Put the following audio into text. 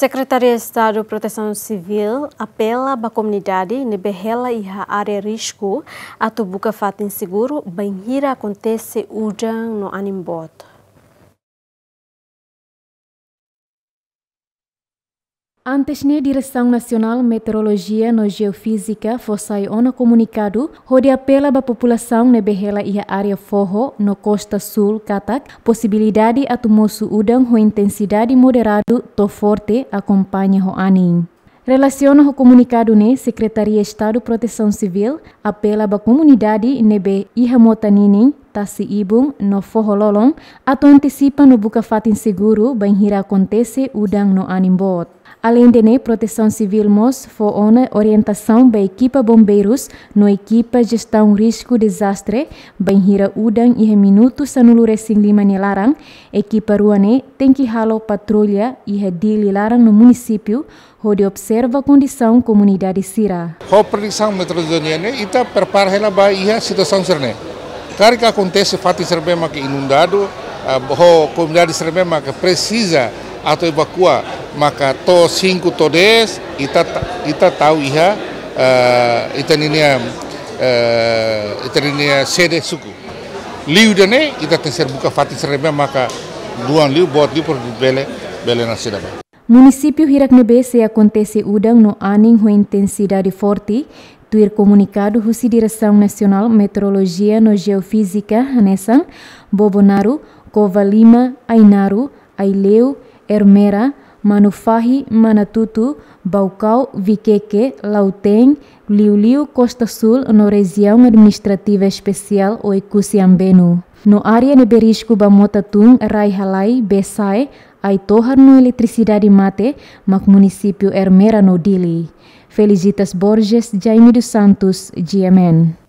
Secretaria de Estado de Proteção Civil apela à comunidade Nebehela e área risco a tubuca fato inseguro, banhira acontece ujan no animboto. Antes de Direção Nacional Meteorologia no Geofísica foi ono comunicado hode apela ba população neberrela a área forro no costa sul Katak possibilidade atumosu udang ho intensidade moderado to forte acompanha ho anin. Relaciona o comunicado ne Secretaria Estado Proteção Civil apela ba comunidade nebe ihamotaninin tasi ibung no lolong, atau antecipa no buka fatin seguro banhira acontece udang no animbot. Além de ne, proteção civil MOS foi ona orientação da equipa bombeiros no equipa gestão risco desastre, banhira udang e minuto sanuluresin lima nilarang, equipa ruane tem que halo patrulha e redili larang no município, onde observa a condição comunidade sira. Ho proteção metroidoniane, ita prepara ela ba iha situação serne. Carica acontece fato serbe Serbema que inundado, a comunidade Serbema que precisa atau evakua maka to 5 to 10 ita ita tahu iha uh, ita ninia uh, ita ninia sede suku liu dene ita e teser buka fati serebe maka duan liu buat liu por bele bele na sedaba hirak Nebe se acontece udang no aning ho intensidade forte tuir comunicado husi Direção Nacional Meteorologia no Geofísica, Hanesan, Bobonaru, Covalima, Ainaru, Aileu, Hermera, Manufahi, Manatutu, Baucau, Viqueque, Lauteng, Liuliu, Costa Sul, no região administrativa especial Oikusiambenu. No área Neberisco Bamotatum, Raihalai, Besai, aitohar no Eletricidade Mate, Mac Município Hermera no Dili. Felicitas Borges Jaime dos Santos, GMN.